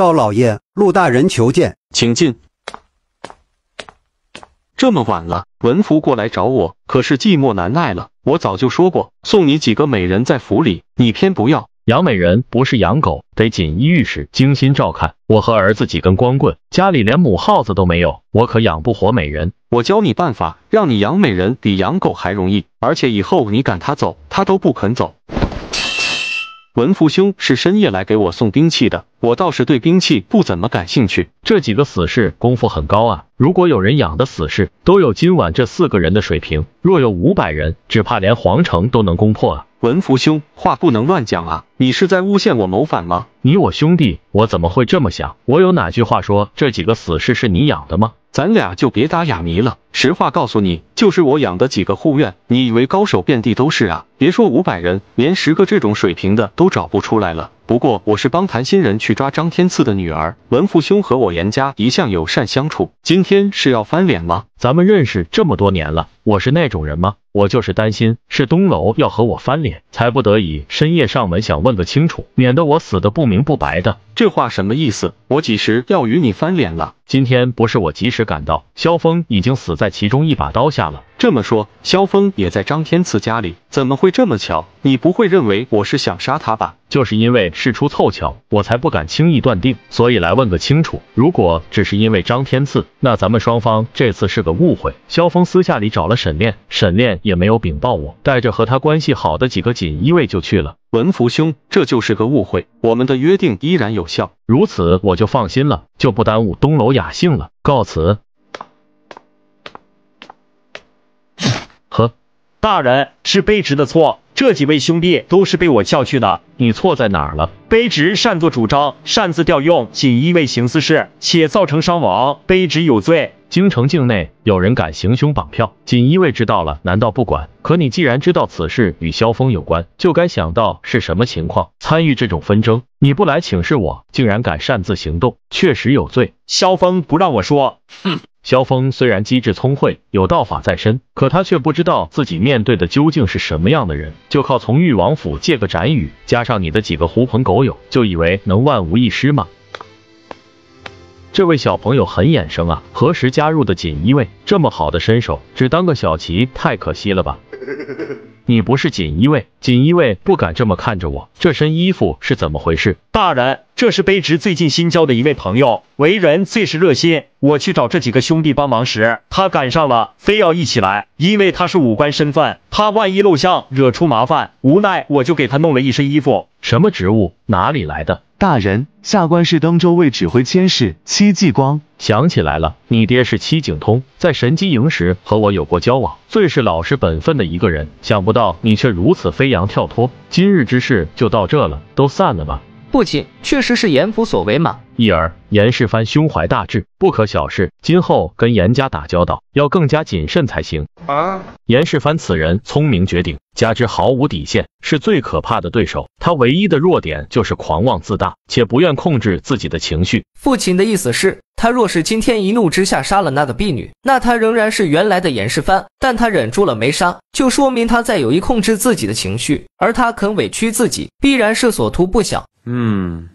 赵老爷，陆大人求见，请进。这么晚了，文福过来找我，可是寂寞难耐了。我早就说过，送你几个美人在府里，你偏不要。养美人不是养狗，得锦衣玉食，精心照看。我和儿子几根光棍，家里连母耗子都没有，我可养不活美人。我教你办法，让你养美人比养狗还容易，而且以后你赶他走，他都不肯走。文福兄是深夜来给我送兵器的。我倒是对兵器不怎么感兴趣，这几个死士功夫很高啊。如果有人养的死士都有今晚这四个人的水平，若有五百人，只怕连皇城都能攻破啊。文福兄，话不能乱讲啊，你是在诬陷我谋反吗？你我兄弟，我怎么会这么想？我有哪句话说这几个死士是你养的吗？咱俩就别打哑谜了。实话告诉你，就是我养的几个护院。你以为高手遍地都是啊？别说五百人，连十个这种水平的都找不出来了。不过我是帮谭新人去抓张天赐的女儿，文父兄和我严家一向友善相处，今天是要翻脸吗？咱们认识这么多年了，我是那种人吗？我就是担心是东楼要和我翻脸，才不得已深夜上门想问个清楚，免得我死的不明不白的。这话什么意思？我几时要与你翻脸了？今天不是我及时赶到，萧峰已经死在其中一把刀下了。这么说，萧峰也在张天赐家里，怎么会这么巧？你不会认为我是想杀他吧？就是因为事出凑巧，我才不敢轻易断定，所以来问个清楚。如果只是因为张天赐，那咱们双方这次是个误会。萧峰私下里找了沈炼，沈炼也没有禀报我，带着和他关系好的几个锦衣卫就去了。文福兄，这就是个误会，我们的约定依然有效。如此我就放心了，就不耽误东楼雅兴了，告辞。大人是卑职的错，这几位兄弟都是被我叫去的。你错在哪了？卑职擅作主张，擅自调用锦衣卫行刺事，且造成伤亡，卑职有罪。京城境内有人敢行凶绑票，锦衣卫知道了难道不管？可你既然知道此事与萧峰有关，就该想到是什么情况，参与这种纷争。你不来请示我，竟然敢擅自行动，确实有罪。萧峰不让我说，哼。萧峰虽然机智聪慧，有道法在身，可他却不知道自己面对的究竟是什么样的人，就靠从豫王府借个斩羽，加上你的几个狐朋狗友，就以为能万无一失吗？这位小朋友很眼生啊，何时加入的锦衣卫？这么好的身手，只当个小旗，太可惜了吧。你不是锦衣卫，锦衣卫不敢这么看着我。这身衣服是怎么回事？大人，这是卑职最近新交的一位朋友，为人最是热心。我去找这几个兄弟帮忙时，他赶上了，非要一起来。因为他是武官身份，他万一露相惹出麻烦，无奈我就给他弄了一身衣服。什么职务？哪里来的？大人，下官是登州卫指挥千事戚继光。想起来了，你爹是戚景通，在神机营时和我有过交往，最是老实本分的一个人。想不到你却如此飞扬跳脱。今日之事就到这了，都散了吧。父亲，确实是严府所为嘛。义儿，严世蕃胸怀大志，不可小视。今后跟严家打交道，要更加谨慎才行。啊！严世蕃此人聪明绝顶。加之毫无底线，是最可怕的对手。他唯一的弱点就是狂妄自大，且不愿控制自己的情绪。父亲的意思是，他若是今天一怒之下杀了那个婢女，那他仍然是原来的严世蕃。但他忍住了没杀，就说明他在有意控制自己的情绪。而他肯委屈自己，必然是所图不小。嗯。